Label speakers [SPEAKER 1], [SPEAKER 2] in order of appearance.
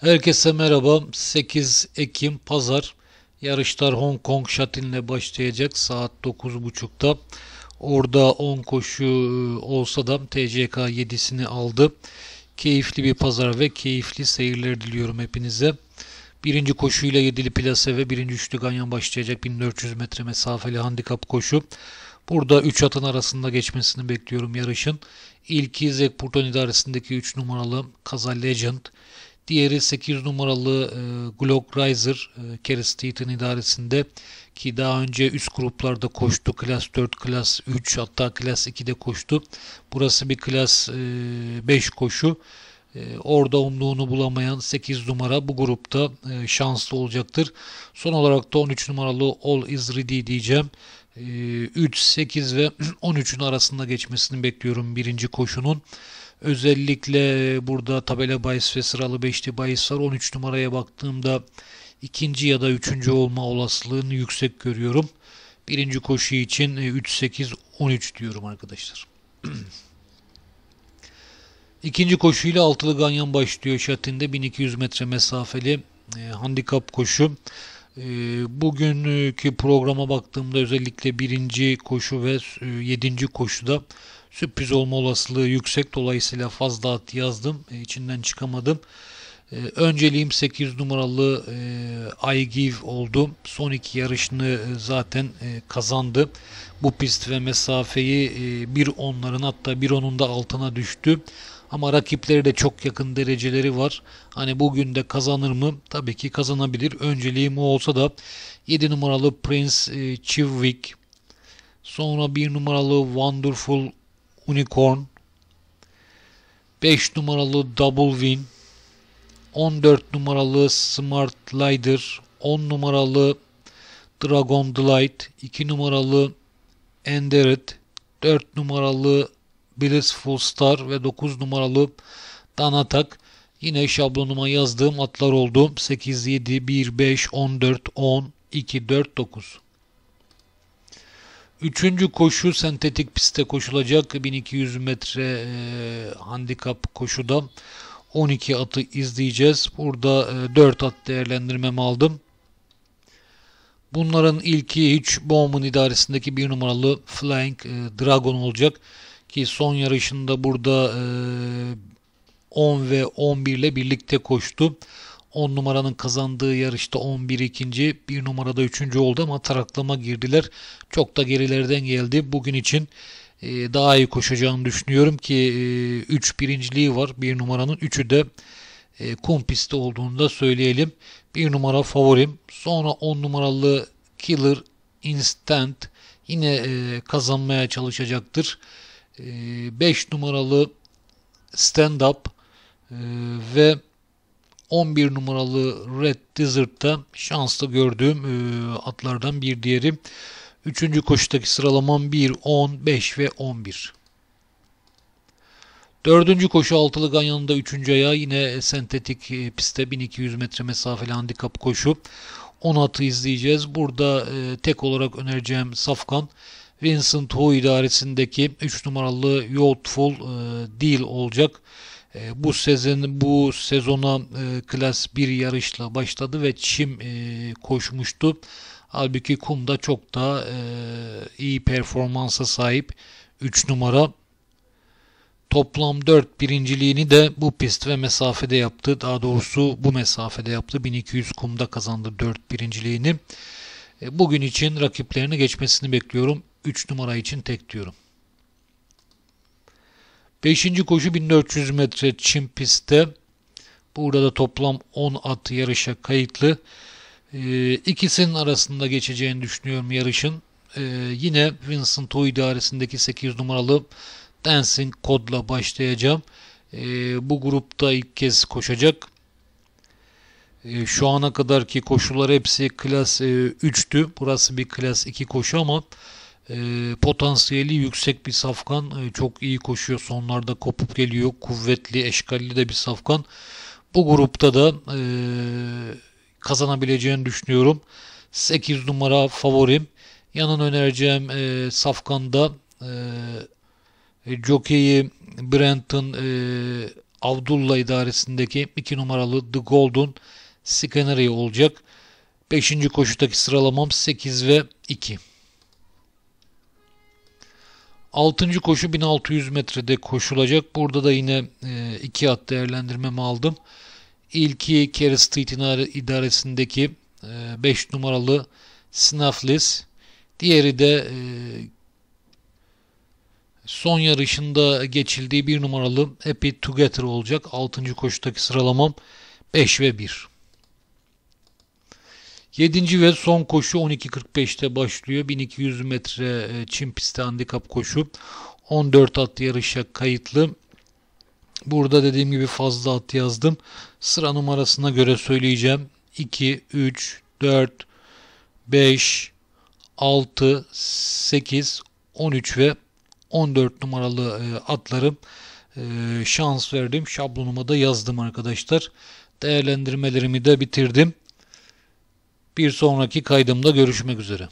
[SPEAKER 1] Herkese merhaba. 8 Ekim Pazar yarışlar Hong Kong Şatin'le başlayacak saat 9.30'da. Orada 10 koşu e, olsa da TCK 7'sini aldı. Keyifli bir pazar ve keyifli seyirler diliyorum hepinize. Birinci koşuyla 7'li plase ve birinci üçlü ganyan başlayacak 1400 metre mesafeli handikap koşu. Burada 3 atın arasında geçmesini bekliyorum yarışın. İlki Zekpurton idaresindeki 3 numaralı Kazal Legend. Diğeri 8 numaralı e, Glock Riser e, idaresinde ki daha önce üst gruplarda koştu. Klas 4, klas 3 hatta klas 2'de koştu. Burası bir klas e, 5 koşu. E, orada umduğunu bulamayan 8 numara bu grupta e, şanslı olacaktır. Son olarak da 13 numaralı All Is Ready diyeceğim. 3, e, 8 ve 13'ün arasında geçmesini bekliyorum birinci koşunun. Özellikle burada tabela bahis ve sıralı beşli bahis var. 13 numaraya baktığımda ikinci ya da üçüncü olma olasılığını yüksek görüyorum. Birinci koşu için 3-8-13 e, diyorum arkadaşlar. İkinci koşuyla altılı ganyan başlıyor şatinde 1200 metre mesafeli e, handikap koşu. E, bugünkü programa baktığımda özellikle birinci koşu ve e, yedinci koşuda sürpriz olma olasılığı yüksek. Dolayısıyla fazla at yazdım. E, içinden çıkamadım. E, önceliğim 8 numaralı e, I Give oldu. Son iki yarışını e, zaten e, kazandı. Bu pist ve mesafeyi e, bir onların hatta bir onun da altına düştü. Ama rakipleri de çok yakın dereceleri var. Hani bugün de kazanır mı? Tabii ki kazanabilir. Önceliğim o olsa da 7 numaralı Prince e, Chivwick. Sonra 1 numaralı Wonderful Unicorn 5 numaralı Double Win 14 numaralı Smart Lider 10 numaralı Dragon Delight 2 numaralı Enderit 4 numaralı Blissful Star ve 9 numaralı Danatak yine şablonuma yazdığım atlar oldu. 8, 7, 1, 5, 14, 10, 2, 4, 9. Üçüncü koşu sentetik pistte koşulacak 1200 metre e, handikap koşuda 12 atı izleyeceğiz. Burada e, 4 at değerlendirmemi aldım. Bunların ilki hiç Bowman idaresindeki bir numaralı Flank e, Dragon olacak. Ki son yarışında burada e, 10 ve 11 ile birlikte koştu. 10 numaranın kazandığı yarışta 11 ikinci, 1 numarada 3. oldu ama taraklama girdiler. Çok da gerilerden geldi. Bugün için e, daha iyi koşacağını düşünüyorum ki 3 e, birinciliği var. 1 numaranın 3'ü de e, kum pisti olduğunu da söyleyelim. 1 numara favorim. Sonra 10 numaralı Killer Instant yine kazanmaya çalışacaktır. 5 numaralı Stand Up ve 11 numaralı Red Desert'ta şanslı gördüğüm e, atlardan bir diğeri. Üçüncü koşudaki sıralamam 1, 10, 5 ve 11. Dördüncü koşu altılı ganyanında üçüncü ayağı yine sentetik e, pistte 1200 metre mesafeli handikap koşu. 10 atı izleyeceğiz. Burada e, tek olarak önereceğim Safkan. Vincent Ho idaresindeki 3 numaralı Youthful e, Deal olacak. E, bu sezon bu sezona e, klas bir yarışla başladı ve çim e, koşmuştu. Halbuki kumda çok daha e, iyi performansa sahip 3 numara. Toplam 4 birinciliğini de bu pist ve mesafede yaptı. Daha doğrusu bu mesafede yaptı. 1200 kumda kazandı 4 birinciliğini. E, bugün için rakiplerini geçmesini bekliyorum. 3 numara için tek diyorum. Beşinci koşu 1400 metre çim pistte. Burada da toplam 10 at yarışa kayıtlı. Ee, ikisinin arasında geçeceğini düşünüyorum yarışın. Ee, yine Vincent Toy idaresindeki 8 numaralı Dancing Kodla başlayacağım. Ee, bu grupta ilk kez koşacak. şu ana kadarki koşular hepsi klas e, 3'tü. Burası bir klas 2 koşu ama e, potansiyeli yüksek bir safkan. E, çok iyi koşuyor. Sonlarda kopup geliyor. Kuvvetli, eşkalli de bir safkan. Bu grupta da e, kazanabileceğini düşünüyorum. 8 numara favorim. Yanın önereceğim e, safkanda e, jokeyi Brenton e, Abdullah idaresindeki 2 numaralı The Golden Scenery olacak. 5. koşudaki sıralamam 8 ve 2. Altıncı koşu 1600 metrede koşulacak. Burada da yine e, iki at değerlendirmemi aldım. İlki Kerry Street idaresindeki 5 e, numaralı Snaflis. Diğeri de e, son yarışında geçildiği 1 numaralı Happy Together olacak. 6. koşudaki sıralamam 5 ve 1. Yedinci ve son koşu 12.45'te başlıyor. 1200 metre e, Çin pisti handikap koşu. 14 at yarışa kayıtlı. Burada dediğim gibi fazla at yazdım. Sıra numarasına göre söyleyeceğim. 2, 3, 4, 5, 6, 8, 13 ve 14 numaralı e, atlarım e, şans verdim. Şablonuma da yazdım arkadaşlar. Değerlendirmelerimi de bitirdim. Bir sonraki kaydımda görüşmek üzere.